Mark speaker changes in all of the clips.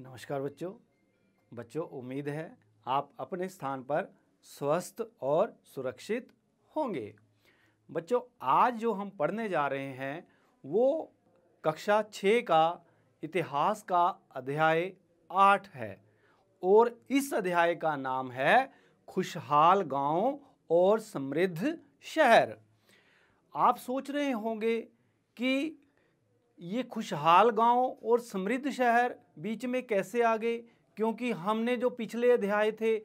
Speaker 1: नमस्कार बच्चों बच्चों उम्मीद है आप अपने स्थान पर स्वस्थ और सुरक्षित होंगे बच्चों आज जो हम पढ़ने जा रहे हैं वो कक्षा छः का इतिहास का अध्याय आठ है और इस अध्याय का नाम है खुशहाल गांव और समृद्ध शहर आप सोच रहे होंगे कि ये खुशहाल गांव और समृद्ध शहर बीच में कैसे आ गए क्योंकि हमने जो पिछले अध्याय थे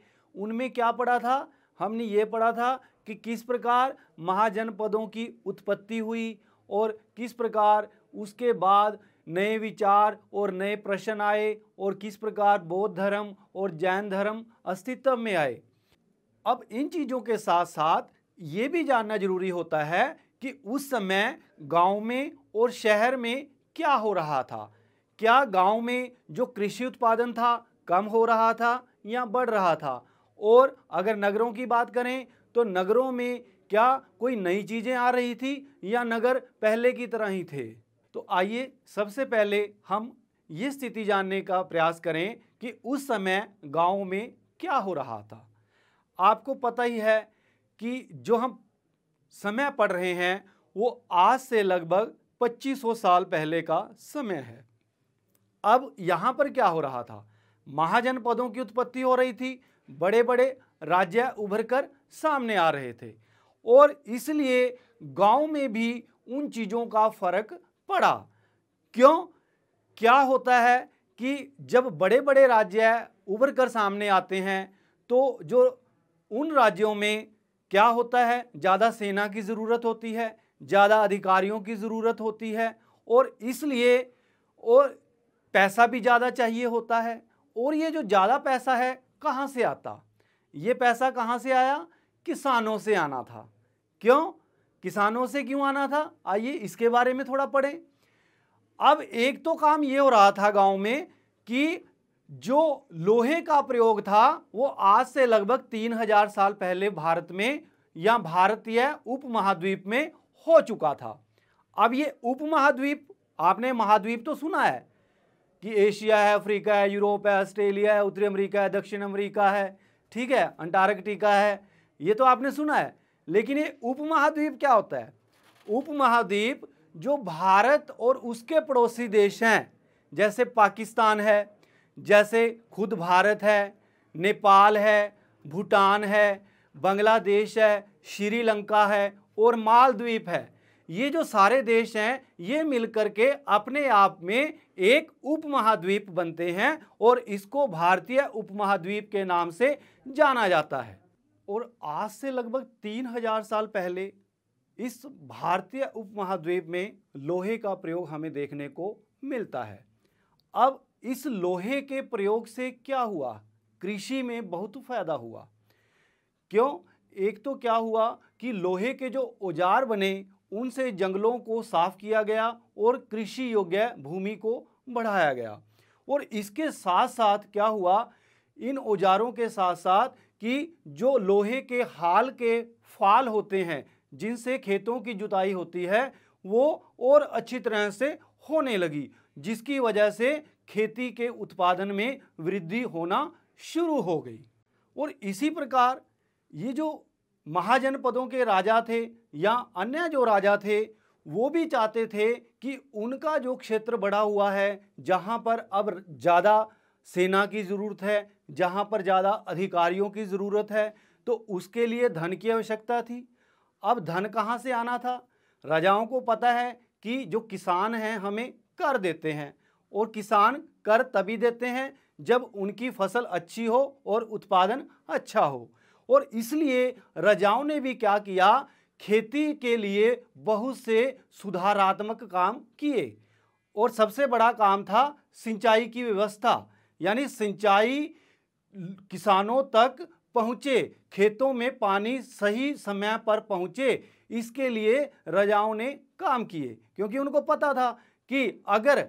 Speaker 1: उनमें क्या पढ़ा था हमने ये पढ़ा था कि किस प्रकार महाजनपदों की उत्पत्ति हुई और किस प्रकार उसके बाद नए विचार और नए प्रश्न आए और किस प्रकार बौद्ध धर्म और जैन धर्म अस्तित्व में आए अब इन चीज़ों के साथ साथ ये भी जानना जरूरी होता है कि उस समय गांव में और शहर में क्या हो रहा था क्या गांव में जो कृषि उत्पादन था कम हो रहा था या बढ़ रहा था और अगर नगरों की बात करें तो नगरों में क्या कोई नई चीज़ें आ रही थी या नगर पहले की तरह ही थे तो आइए सबसे पहले हम ये स्थिति जानने का प्रयास करें कि उस समय गाँव में क्या हो रहा था आपको पता ही है कि जो हम समय पढ़ रहे हैं वो आज से लगभग 2500 साल पहले का समय है अब यहाँ पर क्या हो रहा था महाजनपदों की उत्पत्ति हो रही थी बड़े बड़े राज्य उभर कर सामने आ रहे थे और इसलिए गांव में भी उन चीज़ों का फर्क पड़ा क्यों क्या होता है कि जब बड़े बड़े राज्य उभर कर सामने आते हैं तो जो उन राज्यों में क्या होता है ज़्यादा सेना की ज़रूरत होती है ज़्यादा अधिकारियों की ज़रूरत होती है और इसलिए और पैसा भी ज़्यादा चाहिए होता है और ये जो ज़्यादा पैसा है कहाँ से आता ये पैसा कहाँ से आया किसानों से आना था क्यों किसानों से क्यों आना था आइए इसके बारे में थोड़ा पढ़ें अब एक तो काम ये हो रहा था गांव में कि जो लोहे का प्रयोग था वो आज से लगभग तीन हजार साल पहले भारत में या भारतीय उपमहाद्वीप में हो चुका था अब ये उपमहाद्वीप आपने महाद्वीप तो सुना है कि एशिया है अफ्रीका है यूरोप है ऑस्ट्रेलिया है उत्तरी अमेरिका है दक्षिण अमेरिका है ठीक है अंटार्कटिका है ये तो आपने सुना है लेकिन ये उपमहाद्वीप क्या होता है उपमहाद्वीप जो भारत और उसके पड़ोसी देश हैं जैसे पाकिस्तान है जैसे खुद भारत है नेपाल है भूटान है बांग्लादेश है श्रीलंका है और मालद्वीप है ये जो सारे देश हैं ये मिलकर के अपने आप में एक उपमहाद्वीप बनते हैं और इसको भारतीय उपमहाद्वीप के नाम से जाना जाता है और आज से लगभग तीन हजार साल पहले इस भारतीय उपमहाद्वीप में लोहे का प्रयोग हमें देखने को मिलता है अब इस लोहे के प्रयोग से क्या हुआ कृषि में बहुत फायदा हुआ क्यों एक तो क्या हुआ कि लोहे के जो औजार बने उनसे जंगलों को साफ किया गया और कृषि योग्य भूमि को बढ़ाया गया और इसके साथ साथ क्या हुआ इन औजारों के साथ साथ कि जो लोहे के हाल के फाल होते हैं जिनसे खेतों की जुताई होती है वो और अच्छी तरह से होने लगी जिसकी वजह से खेती के उत्पादन में वृद्धि होना शुरू हो गई और इसी प्रकार ये जो महाजनपदों के राजा थे या अन्य जो राजा थे वो भी चाहते थे कि उनका जो क्षेत्र बढ़ा हुआ है जहाँ पर अब ज़्यादा सेना की ज़रूरत है जहाँ पर ज़्यादा अधिकारियों की ज़रूरत है तो उसके लिए धन की आवश्यकता थी अब धन कहाँ से आना था राजाओं को पता है कि जो किसान हैं हमें कर देते हैं और किसान कर तभी देते हैं जब उनकी फसल अच्छी हो और उत्पादन अच्छा हो और इसलिए रजाओं ने भी क्या किया खेती के लिए बहुत से सुधारात्मक काम किए और सबसे बड़ा काम था सिंचाई की व्यवस्था यानी सिंचाई किसानों तक पहुँचे खेतों में पानी सही समय पर पहुँचे इसके लिए रजाओं ने काम किए क्योंकि उनको पता था कि अगर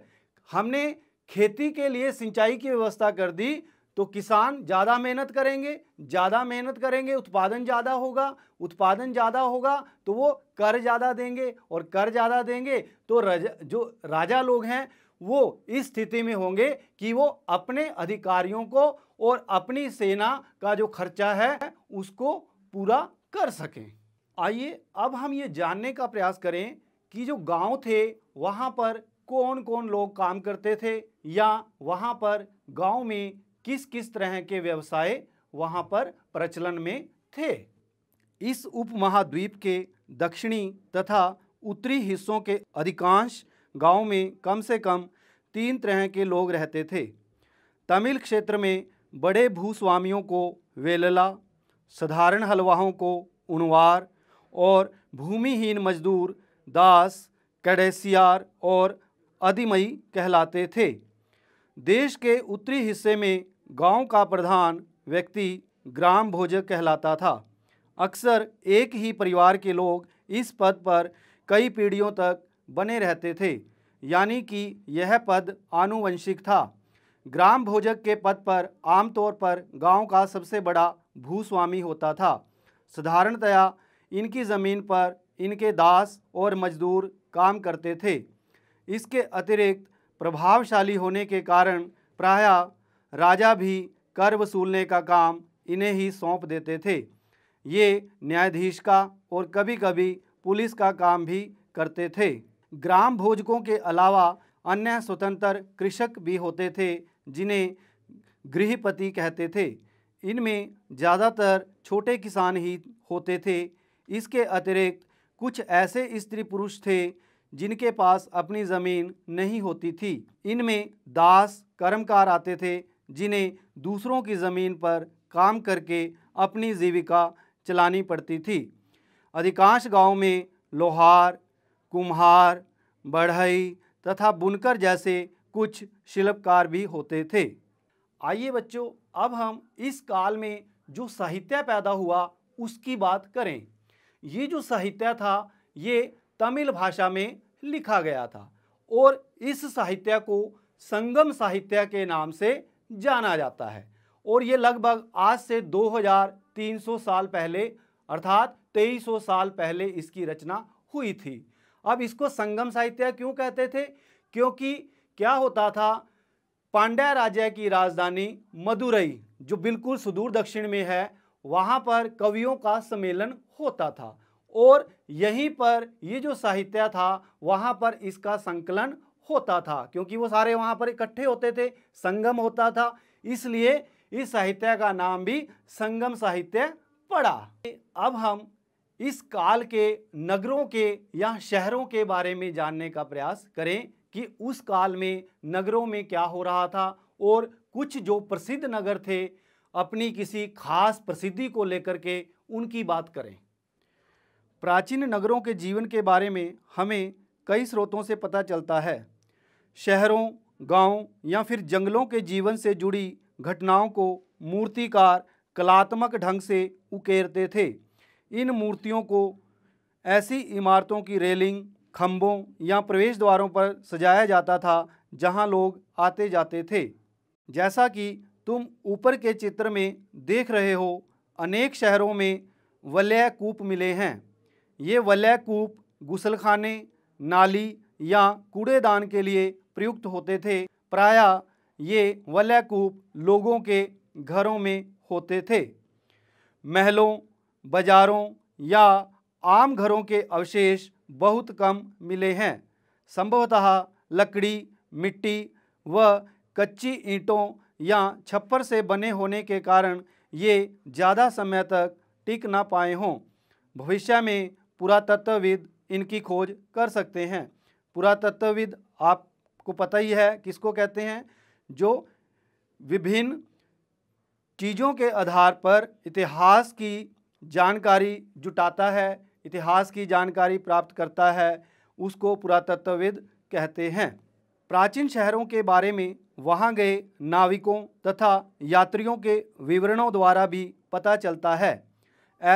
Speaker 1: हमने खेती के लिए सिंचाई की व्यवस्था कर दी तो किसान ज़्यादा मेहनत करेंगे ज़्यादा मेहनत करेंगे उत्पादन ज़्यादा होगा उत्पादन ज़्यादा होगा तो वो कर ज़्यादा देंगे और कर ज़्यादा देंगे तो रज, जो राजा लोग हैं वो इस स्थिति में होंगे कि वो अपने अधिकारियों को और अपनी सेना का जो खर्चा है उसको पूरा कर सकें आइए अब हम ये जानने का प्रयास करें कि जो गांव थे वहाँ पर कौन कौन लोग काम करते थे या वहाँ पर गांव में किस किस तरह के व्यवसाय वहाँ पर प्रचलन में थे इस उपमहाद्वीप के दक्षिणी तथा उत्तरी हिस्सों के अधिकांश गांव में कम से कम तीन तरह के लोग रहते थे तमिल क्षेत्र में बड़े भूस्वामियों को वेलला साधारण हलवाहों को उनवार और भूमिहीन मजदूर दास कडेसियार और अधिमयी कहलाते थे देश के उत्तरी हिस्से में गांव का प्रधान व्यक्ति ग्राम भोजक कहलाता था अक्सर एक ही परिवार के लोग इस पद पर कई पीढ़ियों तक बने रहते थे यानी कि यह पद आनुवंशिक था ग्राम भोजक के पद पर आमतौर पर गांव का सबसे बड़ा भूस्वामी होता था साधारणतया इनकी ज़मीन पर इनके दास और मजदूर काम करते थे इसके अतिरिक्त प्रभावशाली होने के कारण प्राय राजा भी कर वसूलने का काम इन्हें ही सौंप देते थे ये न्यायाधीश का और कभी कभी पुलिस का काम भी करते थे ग्राम भोजकों के अलावा अन्य स्वतंत्र कृषक भी होते थे जिन्हें गृहपति कहते थे इनमें ज़्यादातर छोटे किसान ही होते थे इसके अतिरिक्त कुछ ऐसे स्त्री पुरुष थे जिनके पास अपनी ज़मीन नहीं होती थी इनमें दास कर्मकार आते थे जिन्हें दूसरों की ज़मीन पर काम करके अपनी जीविका चलानी पड़ती थी अधिकांश गांव में लोहार कुम्हार बढ़ई तथा बुनकर जैसे कुछ शिल्पकार भी होते थे आइए बच्चों अब हम इस काल में जो साहित्य पैदा हुआ उसकी बात करें ये जो साहित्य था ये तमिल भाषा में लिखा गया था और इस साहित्य को संगम साहित्य के नाम से जाना जाता है और ये लगभग आज से 2300 साल पहले अर्थात 2300 साल पहले इसकी रचना हुई थी अब इसको संगम साहित्य क्यों कहते थे क्योंकि क्या होता था पांड्या राज्य की राजधानी मदुरई जो बिल्कुल सुदूर दक्षिण में है वहाँ पर कवियों का सम्मेलन होता था और यहीं पर ये जो साहित्य था वहाँ पर इसका संकलन होता था क्योंकि वो सारे वहाँ पर इकट्ठे होते थे संगम होता था इसलिए इस साहित्य का नाम भी संगम साहित्य पड़ा अब हम इस काल के नगरों के या शहरों के बारे में जानने का प्रयास करें कि उस काल में नगरों में क्या हो रहा था और कुछ जो प्रसिद्ध नगर थे अपनी किसी खास प्रसिद्धि को लेकर के उनकी बात करें प्राचीन नगरों के जीवन के बारे में हमें कई स्रोतों से पता चलता है शहरों गांव या फिर जंगलों के जीवन से जुड़ी घटनाओं को मूर्तिकार कलात्मक ढंग से उकेरते थे इन मूर्तियों को ऐसी इमारतों की रेलिंग खम्भों या प्रवेश द्वारों पर सजाया जाता था जहां लोग आते जाते थे जैसा कि तुम ऊपर के चित्र में देख रहे हो अनेक शहरों में वलय कूप मिले हैं ये वलय कूप गुसलखाने नाली या कूड़ेदान के लिए प्रयुक्त होते थे प्राय ये वलय कूप लोगों के घरों में होते थे महलों बाजारों या आम घरों के अवशेष बहुत कम मिले हैं संभवतः लकड़ी मिट्टी व कच्ची ईंटों या छप्पर से बने होने के कारण ये ज़्यादा समय तक टिक ना पाए हों भविष्य में पुरातत्वविद इनकी खोज कर सकते हैं पुरातत्वविद आपको पता ही है किसको कहते हैं जो विभिन्न चीज़ों के आधार पर इतिहास की जानकारी जुटाता है इतिहास की जानकारी प्राप्त करता है उसको पुरातत्वविद कहते हैं प्राचीन शहरों के बारे में वहाँ गए नाविकों तथा यात्रियों के विवरणों द्वारा भी पता चलता है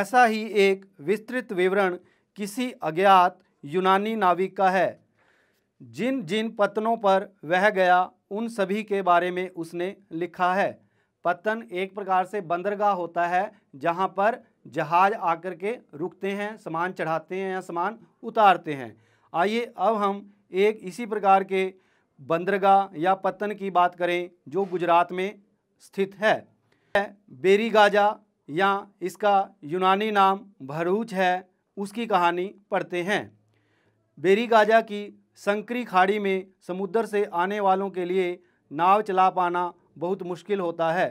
Speaker 1: ऐसा ही एक विस्तृत विवरण किसी अज्ञात यूनानी नाविक का है जिन जिन पतनों पर वह गया उन सभी के बारे में उसने लिखा है पतन एक प्रकार से बंदरगाह होता है जहाँ पर जहाज आकर के रुकते हैं सामान चढ़ाते हैं या सामान उतारते हैं आइए अब हम एक इसी प्रकार के बंदरगाह या पतन की बात करें जो गुजरात में स्थित है बेरी गाजा या इसका यूनानी नाम भरूच है उसकी कहानी पढ़ते हैं बेरी गाजा की संकरी खाड़ी में समुद्र से आने वालों के लिए नाव चला पाना बहुत मुश्किल होता है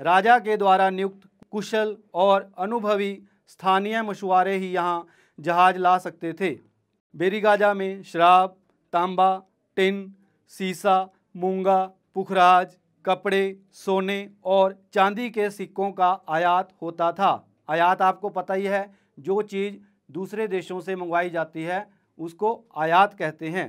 Speaker 1: राजा के द्वारा नियुक्त कुशल और अनुभवी स्थानीय मछुआरे ही यहाँ जहाज ला सकते थे बेरीगाजा में शराब तांबा टिन सीसा मूंगा पुखराज कपड़े सोने और चांदी के सिक्कों का आयात होता था आयात आपको पता ही है जो चीज़ दूसरे देशों से मंगवाई जाती है उसको आयात कहते हैं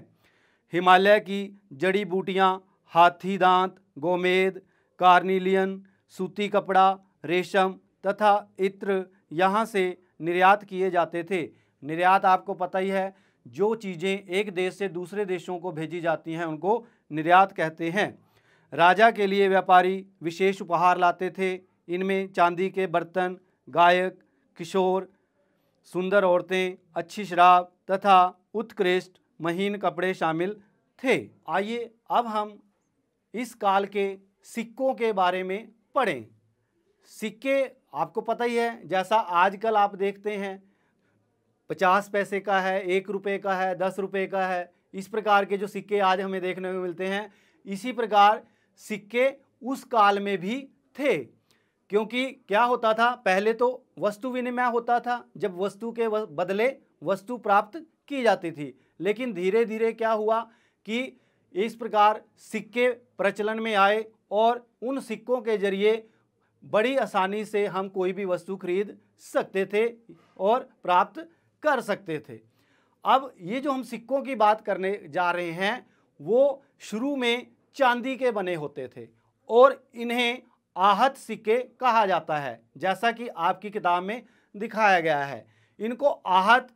Speaker 1: हिमालय की जड़ी बूटियाँ हाथी दांत गोमेद कार्नीलियन सूती कपड़ा रेशम तथा इत्र यहाँ से निर्यात किए जाते थे निर्यात आपको पता ही है जो चीज़ें एक देश से दूसरे देशों को भेजी जाती हैं उनको निर्यात कहते हैं राजा के लिए व्यापारी विशेष उपहार लाते थे इनमें चांदी के बर्तन गायक किशोर सुंदर औरतें अच्छी शराब तथा उत्कृष्ट महीन कपड़े शामिल थे आइए अब हम इस काल के सिक्कों के बारे में पढ़ें सिक्के आपको पता ही है जैसा आजकल आप देखते हैं पचास पैसे का है एक रुपये का है दस रुपये का है इस प्रकार के जो सिक्के आज हमें देखने को मिलते हैं इसी प्रकार सिक्के उस काल में भी थे क्योंकि क्या होता था पहले तो वस्तु विनिमय होता था जब वस्तु के बदले वस्तु प्राप्त की जाती थी लेकिन धीरे धीरे क्या हुआ कि इस प्रकार सिक्के प्रचलन में आए और उन सिक्कों के जरिए बड़ी आसानी से हम कोई भी वस्तु खरीद सकते थे और प्राप्त कर सकते थे अब ये जो हम सिक्कों की बात करने जा रहे हैं वो शुरू में चांदी के बने होते थे और इन्हें आहत सिक्के कहा जाता है जैसा कि आपकी किताब में दिखाया गया है इनको आहत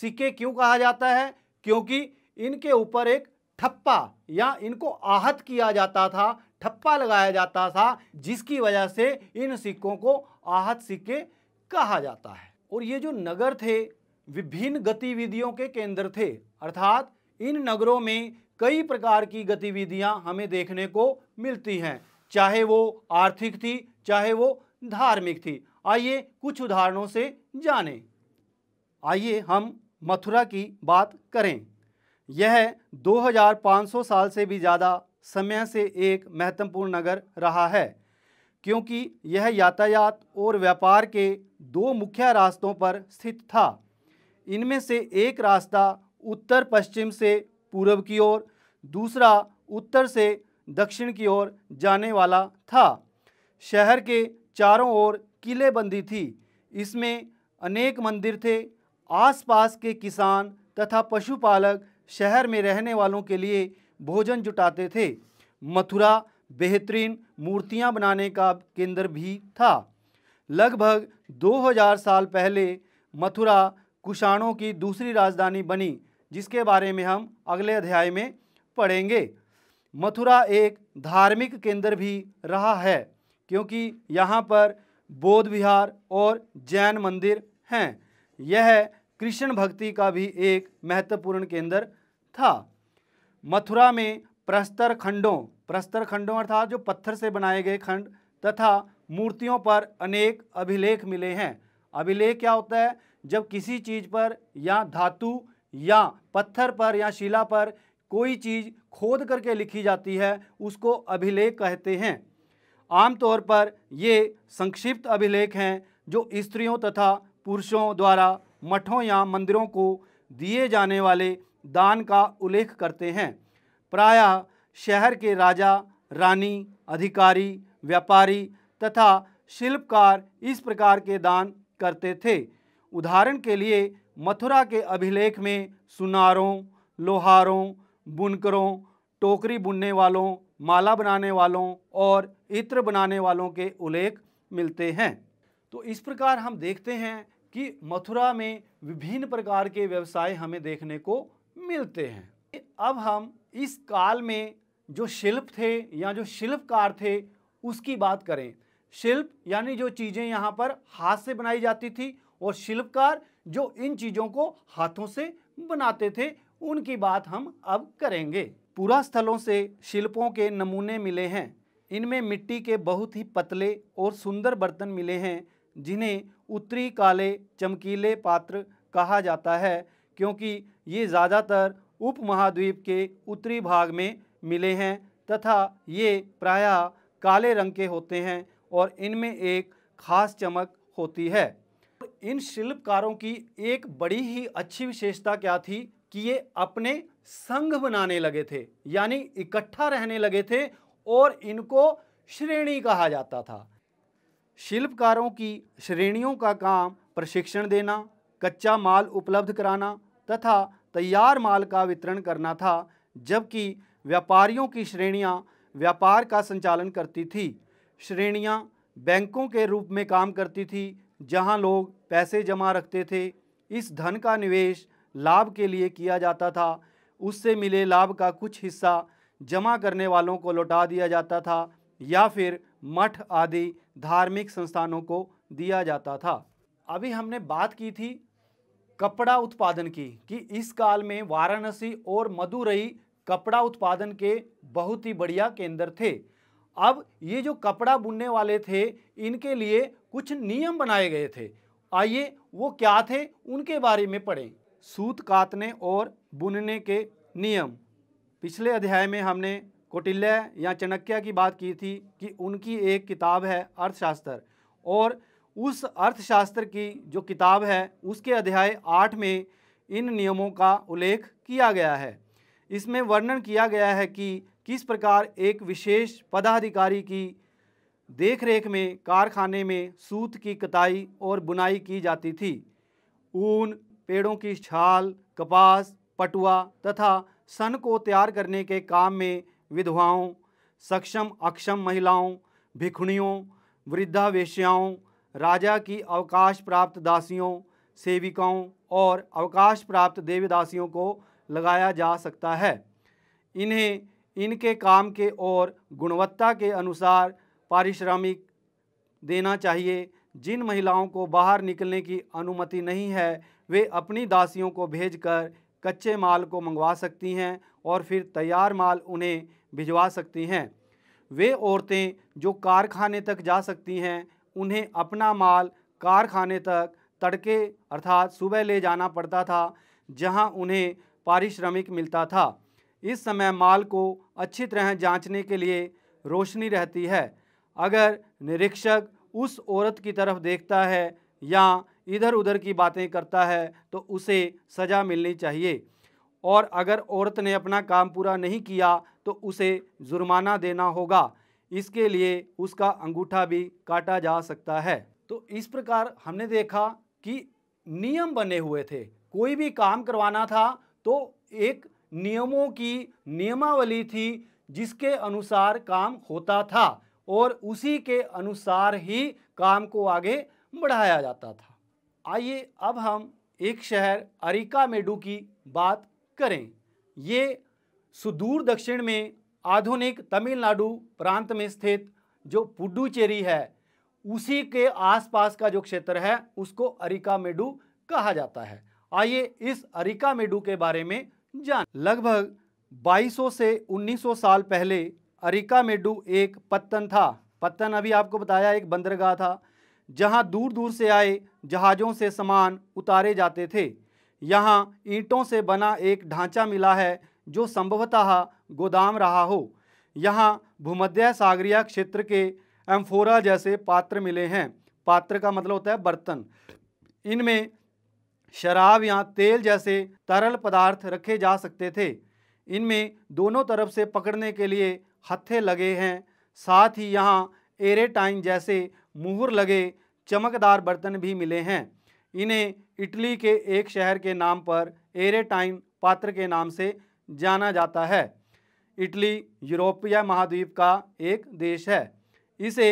Speaker 1: सिक्के क्यों कहा जाता है क्योंकि इनके ऊपर एक ठप्पा या इनको आहत किया जाता था ठप्पा लगाया जाता था जिसकी वजह से इन सिक्कों को आहत सिक्के कहा जाता है और ये जो नगर थे विभिन्न गतिविधियों के केंद्र थे अर्थात इन नगरों में कई प्रकार की गतिविधियां हमें देखने को मिलती हैं चाहे वो आर्थिक थी चाहे वो धार्मिक थी आइए कुछ उदाहरणों से जानें आइए हम मथुरा की बात करें यह 2500 साल से भी ज़्यादा समय से एक महत्वपूर्ण नगर रहा है क्योंकि यह यातायात और व्यापार के दो मुख्य रास्तों पर स्थित था इनमें से एक रास्ता उत्तर पश्चिम से पूर्व की ओर दूसरा उत्तर से दक्षिण की ओर जाने वाला था शहर के चारों ओर किलेबंदी थी इसमें अनेक मंदिर थे आसपास के किसान तथा पशुपालक शहर में रहने वालों के लिए भोजन जुटाते थे मथुरा बेहतरीन मूर्तियां बनाने का केंद्र भी था लगभग 2000 साल पहले मथुरा कुषाणों की दूसरी राजधानी बनी जिसके बारे में हम अगले अध्याय में पढ़ेंगे मथुरा एक धार्मिक केंद्र भी रहा है क्योंकि यहाँ पर बोध विहार और जैन मंदिर हैं यह कृष्ण भक्ति का भी एक महत्वपूर्ण केंद्र था मथुरा में प्रस्तर खंडों प्रस्तर खंडों अर्थात जो पत्थर से बनाए गए खंड तथा मूर्तियों पर अनेक अभिलेख मिले हैं अभिलेख क्या होता है जब किसी चीज़ पर या धातु या पत्थर पर या शिला पर कोई चीज़ खोद करके लिखी जाती है उसको अभिलेख कहते हैं आमतौर पर ये संक्षिप्त अभिलेख हैं जो स्त्रियों तथा पुरुषों द्वारा मठों या मंदिरों को दिए जाने वाले दान का उल्लेख करते हैं प्रायः शहर के राजा रानी अधिकारी व्यापारी तथा शिल्पकार इस प्रकार के दान करते थे उदाहरण के लिए मथुरा के अभिलेख में सुनारों लोहारों बुनकरों टोकरी बुनने वालों माला बनाने वालों और इत्र बनाने वालों के उल्लेख मिलते हैं तो इस प्रकार हम देखते हैं कि मथुरा में विभिन्न प्रकार के व्यवसाय हमें देखने को मिलते हैं अब हम इस काल में जो शिल्प थे या जो शिल्पकार थे उसकी बात करें शिल्प यानी जो चीज़ें यहाँ पर हाथ से बनाई जाती थी और शिल्पकार जो इन चीज़ों को हाथों से बनाते थे उनकी बात हम अब करेंगे पूरा स्थलों से शिल्पों के नमूने मिले हैं इनमें मिट्टी के बहुत ही पतले और सुंदर बर्तन मिले हैं जिन्हें उत्तरी काले चमकीले पात्र कहा जाता है क्योंकि ये ज़्यादातर उपमहाद्वीप के उत्तरी भाग में मिले हैं तथा ये प्रायः काले रंग के होते हैं और इनमें एक खास चमक होती है इन शिल्पकारों की एक बड़ी ही अच्छी विशेषता क्या थी कि ये अपने संघ बनाने लगे थे यानी इकट्ठा रहने लगे थे और इनको श्रेणी कहा जाता था शिल्पकारों की श्रेणियों का काम प्रशिक्षण देना कच्चा माल उपलब्ध कराना तथा तैयार माल का वितरण करना था जबकि व्यापारियों की श्रेणियां व्यापार का संचालन करती थी श्रेणियां बैंकों के रूप में काम करती थी जहां लोग पैसे जमा रखते थे इस धन का निवेश लाभ के लिए किया जाता था उससे मिले लाभ का कुछ हिस्सा जमा करने वालों को लौटा दिया जाता था या फिर मठ आदि धार्मिक संस्थानों को दिया जाता था अभी हमने बात की थी कपड़ा उत्पादन की कि इस काल में वाराणसी और मदुरई कपड़ा उत्पादन के बहुत ही बढ़िया केंद्र थे अब ये जो कपड़ा बुनने वाले थे इनके लिए कुछ नियम बनाए गए थे आइए वो क्या थे उनके बारे में पढ़ें सूत काटने और बुनने के नियम पिछले अध्याय में हमने कौटिल्य या चाणक्य की बात की थी कि उनकी एक किताब है अर्थशास्त्र और उस अर्थशास्त्र की जो किताब है उसके अध्याय आठ में इन नियमों का उल्लेख किया गया है इसमें वर्णन किया गया है कि किस प्रकार एक विशेष पदाधिकारी की देखरेख में कारखाने में सूत की कताई और बुनाई की जाती थी ऊन पेड़ों की छाल कपास पटुआ तथा सन को तैयार करने के काम में विधवाओं सक्षम अक्षम महिलाओं भिखुणियों वृद्धा वेश्याओं राजा की अवकाश प्राप्त दासियों सेविकाओं और अवकाश प्राप्त देवदासियों को लगाया जा सकता है इन्हें इनके काम के और गुणवत्ता के अनुसार पारिश्रमिक देना चाहिए जिन महिलाओं को बाहर निकलने की अनुमति नहीं है वे अपनी दासियों को भेजकर कच्चे माल को मंगवा सकती हैं और फिर तैयार माल उन्हें भिजवा सकती हैं वे औरतें जो कारखाने तक जा सकती हैं उन्हें अपना माल कारखाने तक तड़के अर्थात सुबह ले जाना पड़ता था जहां उन्हें पारिश्रमिक मिलता था इस समय माल को अच्छी तरह जांचने के लिए रोशनी रहती है अगर निरीक्षक उस औरत की तरफ देखता है या इधर उधर की बातें करता है तो उसे सज़ा मिलनी चाहिए और अगर औरत ने अपना काम पूरा नहीं किया तो उसे जुर्माना देना होगा इसके लिए उसका अंगूठा भी काटा जा सकता है तो इस प्रकार हमने देखा कि नियम बने हुए थे कोई भी काम करवाना था तो एक नियमों की नियमावली थी जिसके अनुसार काम होता था और उसी के अनुसार ही काम को आगे बढ़ाया जाता था आइए अब हम एक शहर अरिका मेडू की बात करें ये सुदूर दक्षिण में आधुनिक तमिलनाडु प्रांत में स्थित जो पुडुचेरी है उसी के आसपास का जो क्षेत्र है उसको अरिका मेडू कहा जाता है आइए इस अरिका मेडू के बारे में जान लगभग 2200 से 1900 साल पहले अरिका मेडू एक पत्तन था पत्तन अभी आपको बताया एक बंदरगाह था जहां दूर दूर से आए जहाज़ों से सामान उतारे जाते थे यहां ईंटों से बना एक ढांचा मिला है जो संभवतः गोदाम रहा हो यहां भूमध्य सागरीय क्षेत्र के एम्फोरा जैसे पात्र मिले हैं पात्र का मतलब होता है बर्तन इनमें शराब या तेल जैसे तरल पदार्थ रखे जा सकते थे इनमें दोनों तरफ से पकड़ने के लिए हत्थे लगे हैं साथ ही यहाँ एरेटाइन जैसे मुहर लगे चमकदार बर्तन भी मिले हैं इन्हें इटली के एक शहर के नाम पर एरेटाइन पात्र के नाम से जाना जाता है इटली यूरोपीय महाद्वीप का एक देश है इसे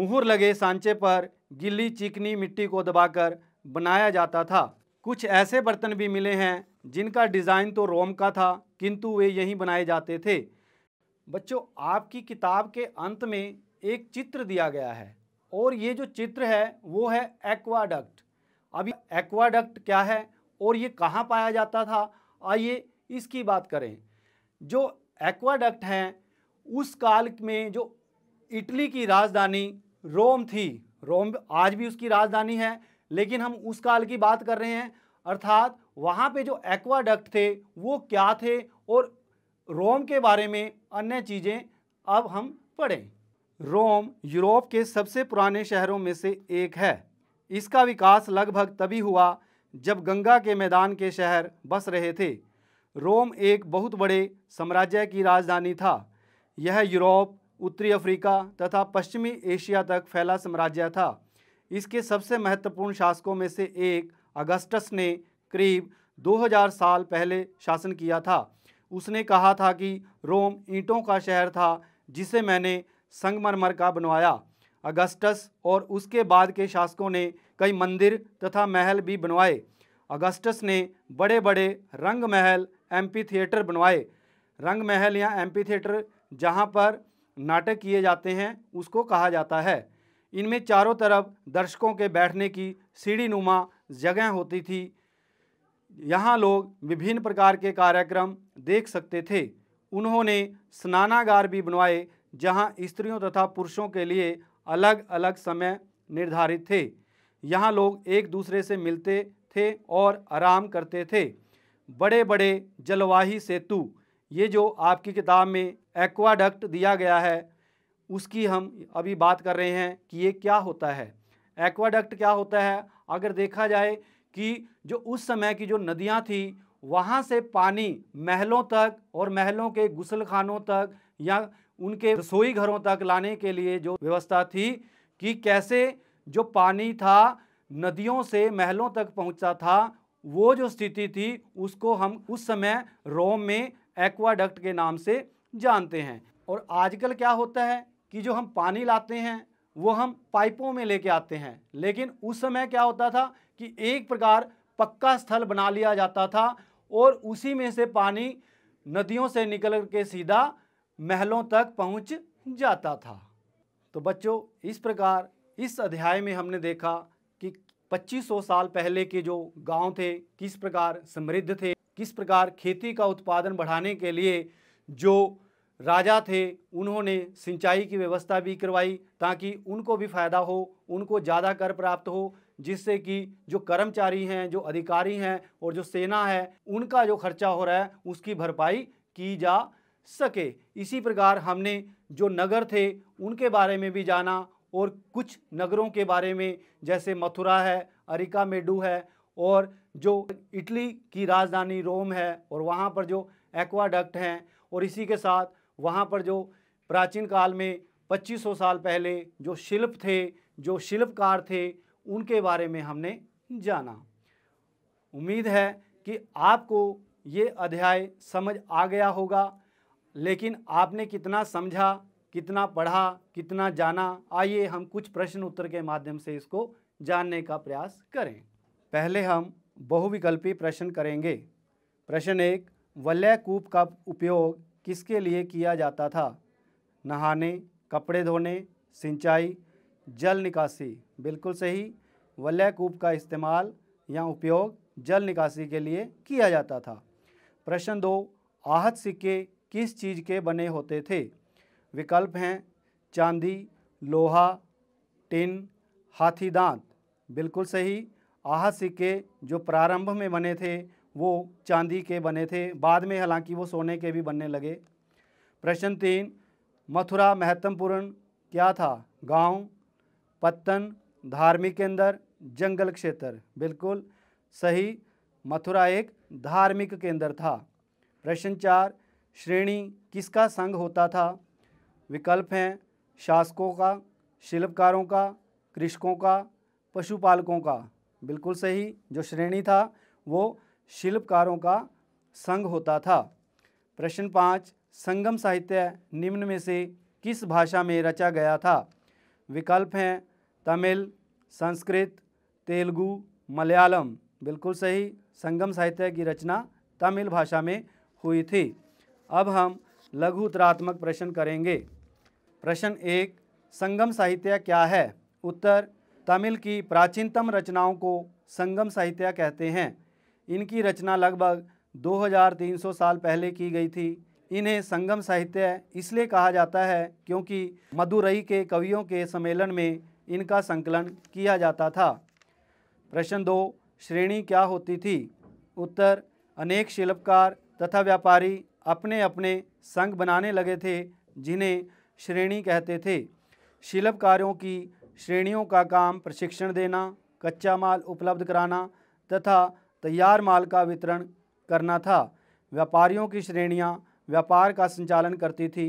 Speaker 1: मुहर लगे सांचे पर गिल्ली चिकनी मिट्टी को दबाकर बनाया जाता था कुछ ऐसे बर्तन भी मिले हैं जिनका डिज़ाइन तो रोम का था किंतु वे यहीं बनाए जाते थे बच्चों आपकी किताब के अंत में एक चित्र दिया गया है और ये जो चित्र है वो है एक्वाडक्ट अभी एक्वाडक्ट क्या है और ये कहाँ पाया जाता था आइए इसकी बात करें जो एक्वाडक्ट हैं उस काल में जो इटली की राजधानी रोम थी रोम आज भी उसकी राजधानी है लेकिन हम उस काल की बात कर रहे हैं अर्थात वहाँ पे जो एक्वाडक्ट थे वो क्या थे और रोम के बारे में अन्य चीज़ें अब हम पढ़ें रोम यूरोप के सबसे पुराने शहरों में से एक है इसका विकास लगभग तभी हुआ जब गंगा के मैदान के शहर बस रहे थे रोम एक बहुत बड़े साम्राज्य की राजधानी था यह यूरोप उत्तरी अफ्रीका तथा पश्चिमी एशिया तक फैला साम्राज्य था इसके सबसे महत्वपूर्ण शासकों में से एक अगस्टस ने करीब 2000 साल पहले शासन किया था उसने कहा था कि रोम ईंटों का शहर था जिसे मैंने संगमरमर का बनवाया अगस्टस और उसके बाद के शासकों ने कई मंदिर तथा महल भी बनवाए अगस्टस ने बड़े बड़े रंग महल एम्पी थिएटर बनवाए रंग महल या एम्पी थिएटर जहाँ पर नाटक किए जाते हैं उसको कहा जाता है इनमें चारों तरफ दर्शकों के बैठने की सीढ़ी नुमा जगह होती थी यहाँ लोग विभिन्न प्रकार के कार्यक्रम देख सकते थे उन्होंने स्नानागार भी बनवाए जहां स्त्रियों तथा पुरुषों के लिए अलग अलग समय निर्धारित थे यहाँ लोग एक दूसरे से मिलते थे और आराम करते थे बड़े बड़े जलवाही सेतु ये जो आपकी किताब में एक्वाडक्ट दिया गया है उसकी हम अभी बात कर रहे हैं कि ये क्या होता है एक्वाडक्ट क्या होता है अगर देखा जाए कि जो उस समय की जो नदियाँ थी वहाँ से पानी महलों तक और महलों के गुसलखानों तक या उनके रसोई घरों तक लाने के लिए जो व्यवस्था थी कि कैसे जो पानी था नदियों से महलों तक पहुंचता था वो जो स्थिति थी उसको हम उस समय रोम में एक्वाडक्ट के नाम से जानते हैं और आजकल क्या होता है कि जो हम पानी लाते हैं वो हम पाइपों में लेके आते हैं लेकिन उस समय क्या होता था कि एक प्रकार पक्का स्थल बना लिया जाता था और उसी में से पानी नदियों से निकल के सीधा महलों तक पहुंच जाता था तो बच्चों इस प्रकार इस अध्याय में हमने देखा कि 2500 साल पहले के जो गांव थे किस प्रकार समृद्ध थे किस प्रकार खेती का उत्पादन बढ़ाने के लिए जो राजा थे उन्होंने सिंचाई की व्यवस्था भी करवाई ताकि उनको भी फ़ायदा हो उनको ज़्यादा कर प्राप्त हो जिससे कि जो कर्मचारी हैं जो अधिकारी हैं और जो सेना है उनका जो खर्चा हो रहा है उसकी भरपाई की जा सके इसी प्रकार हमने जो नगर थे उनके बारे में भी जाना और कुछ नगरों के बारे में जैसे मथुरा है अरिका मेडू है और जो इटली की राजधानी रोम है और वहाँ पर जो एक्वाडक्ट हैं और इसी के साथ वहाँ पर जो प्राचीन काल में 2500 साल पहले जो शिल्प थे जो शिल्पकार थे उनके बारे में हमने जाना उम्मीद है कि आपको ये अध्याय समझ आ गया होगा लेकिन आपने कितना समझा कितना पढ़ा कितना जाना आइए हम कुछ प्रश्न उत्तर के माध्यम से इसको जानने का प्रयास करें पहले हम बहुविकल्पी प्रश्न करेंगे प्रश्न एक वलय कूप का उपयोग किसके लिए किया जाता था नहाने कपड़े धोने सिंचाई जल निकासी बिल्कुल सही वलय कूप का इस्तेमाल या उपयोग जल निकासी के लिए किया जाता था प्रश्न दो आहत सिक्के किस चीज़ के बने होते थे विकल्प हैं चांदी लोहा टिन हाथी दांत बिल्कुल सही आह सिक्के जो प्रारंभ में बने थे वो चांदी के बने थे बाद में हालांकि वो सोने के भी बनने लगे प्रश्न तीन मथुरा महत्वपूर्ण क्या था गांव पत्तन धार्मिक केंद्र जंगल क्षेत्र बिल्कुल सही मथुरा एक धार्मिक केंद्र था प्रश्न चार श्रेणी किसका संघ होता था विकल्प हैं शासकों का शिल्पकारों का कृषकों का पशुपालकों का बिल्कुल सही जो श्रेणी था वो शिल्पकारों का संघ होता था प्रश्न पाँच संगम साहित्य निम्न में से किस भाषा में रचा गया था विकल्प हैं तमिल संस्कृत तेलुगु मलयालम बिल्कुल सही संगम साहित्य की रचना तमिल भाषा में हुई थी अब हम लघु उत्तरात्मक प्रश्न करेंगे प्रश्न एक संगम साहित्य क्या है उत्तर तमिल की प्राचीनतम रचनाओं को संगम साहित्य कहते हैं इनकी रचना लगभग 2300 साल पहले की गई थी इन्हें संगम साहित्य इसलिए कहा जाता है क्योंकि मदुरई के कवियों के सम्मेलन में इनका संकलन किया जाता था प्रश्न दो श्रेणी क्या होती थी उत्तर अनेक शिल्पकार तथा व्यापारी अपने अपने संघ बनाने लगे थे जिन्हें श्रेणी कहते थे शिल्पकारों की श्रेणियों का काम प्रशिक्षण देना कच्चा माल उपलब्ध कराना तथा तैयार माल का वितरण करना था व्यापारियों की श्रेणियां व्यापार का संचालन करती थी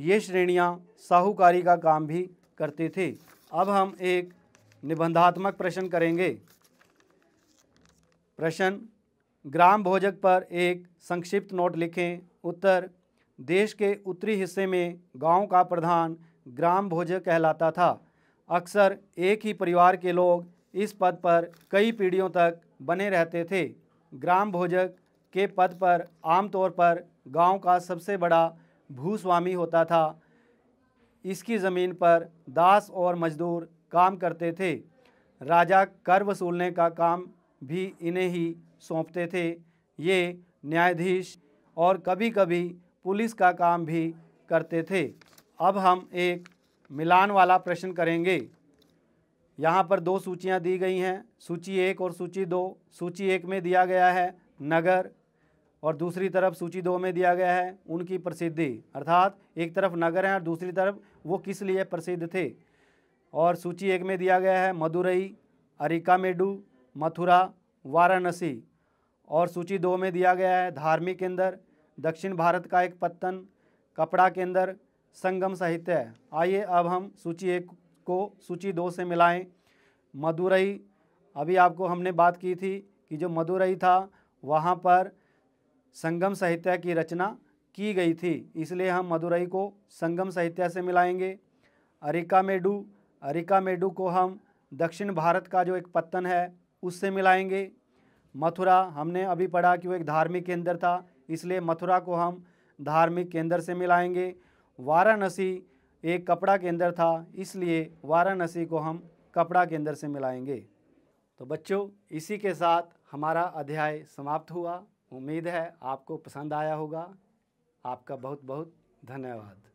Speaker 1: ये श्रेणियां साहूकारी का काम भी करती थी अब हम एक निबंधात्मक प्रश्न करेंगे प्रश्न ग्राम भोजक पर एक संक्षिप्त नोट लिखें उत्तर देश के उत्तरी हिस्से में गांव का प्रधान ग्राम भोजक कहलाता था अक्सर एक ही परिवार के लोग इस पद पर कई पीढ़ियों तक बने रहते थे ग्राम भोजक के पद पर आमतौर पर गांव का सबसे बड़ा भूस्वामी होता था इसकी ज़मीन पर दास और मजदूर काम करते थे राजा कर वसूलने का काम भी इन्हें ही सौंपते थे ये न्यायाधीश और कभी कभी पुलिस का काम भी करते थे अब हम एक मिलान वाला प्रश्न करेंगे यहाँ पर दो सूचियाँ दी गई हैं सूची एक और सूची दो सूची एक में दिया गया है नगर और दूसरी तरफ सूची दो में दिया गया है उनकी प्रसिद्धि अर्थात एक तरफ नगर हैं और दूसरी तरफ वो किस लिए प्रसिद्ध थे और सूची एक में दिया गया है मदुरई अरिकामेडू मथुरा वाराणसी और सूची दो में दिया गया है धार्मिक केंद्र दक्षिण भारत का एक पत्तन कपड़ा केंद्र संगम साहित्य आइए अब हम सूची एक को सूची दो से मिलाएं मदुरई अभी आपको हमने बात की थी कि जो मदुरई था वहाँ पर संगम साहित्य की रचना की गई थी इसलिए हम मदुरई को संगम साहित्य से मिलाएंगे अरिका मेडू अरिका मेडू को हम दक्षिण भारत का जो एक पत्तन है उससे मिलाएंगे मथुरा हमने अभी पढ़ा कि वो एक धार्मिक केंद्र था इसलिए मथुरा को हम धार्मिक केंद्र से मिलाएंगे वाराणसी एक कपड़ा केंद्र था इसलिए वाराणसी को हम कपड़ा केंद्र से मिलाएंगे तो बच्चों इसी के साथ हमारा अध्याय समाप्त हुआ उम्मीद है आपको पसंद आया होगा आपका बहुत बहुत धन्यवाद